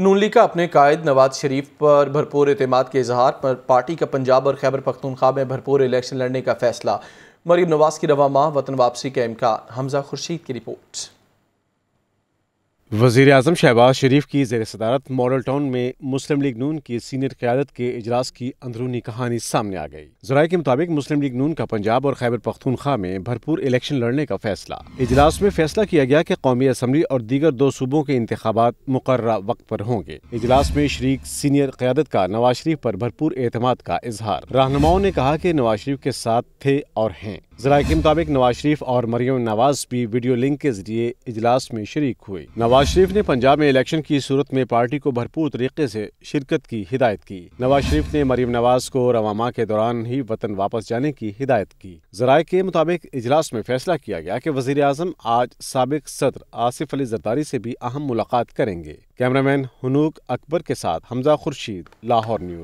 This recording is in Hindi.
नून लीग का अपने कायद नवाज शरीफ पर भरपूर अतमाद के इजहार पर पार्टी का पंजाब और खैबर पख्तनख्वा में भरपूर इलेक्शन लड़ने का फैसला मरीब नवाज की रवा माह वतन वापसी का इम्कान हमजा खुर्शीद की रिपोर्ट वजीर अजम शहबाज शरीफ की जेर सदारत मॉडल टाउन में मुस्लिम लीग नून की सीनियर क्यादत के अजलास की अंदरूनी कहानी सामने आ गई जराये के मुताबिक मुस्लिम लीग नून का पंजाब और खैबर पख्तूनखा में भरपूर इलेक्शन लड़ने का फैसला इजलास में फैसला किया गया कि कौमी असम्बली और दीगर दो सूबों के इंतबात मुकर वक्त पर होंगे इजलास में शरीक सीनियर क्यादत का नवाज शरीफ पर भरपूर अहतमाद का इजहार रहनुमाओं ने कहा की नवाज शरीफ के साथ थे और हैं जरा के मुताबिक नवाज शरीफ और मरियम नवाज भी वीडियो लिंक के जरिए इजलास में शरीक हुए नवाज शरीफ ने पंजाब में इलेक्शन की सूरत में पार्टी को भरपूर तरीके से शिरकत की हिदायत की नवाज शरीफ ने मरियम नवाज को रवामा के दौरान ही वतन वापस जाने की हिदायत की जराये के मुताबिक इजलास में फैसला किया गया कि वजीर अजम आज सबक सदर आसिफ अली जरदारी से भी अहम मुलाकात करेंगे मैन हनूक अकबर के साथ हमजा खुर्शीद लाहौर न्यूज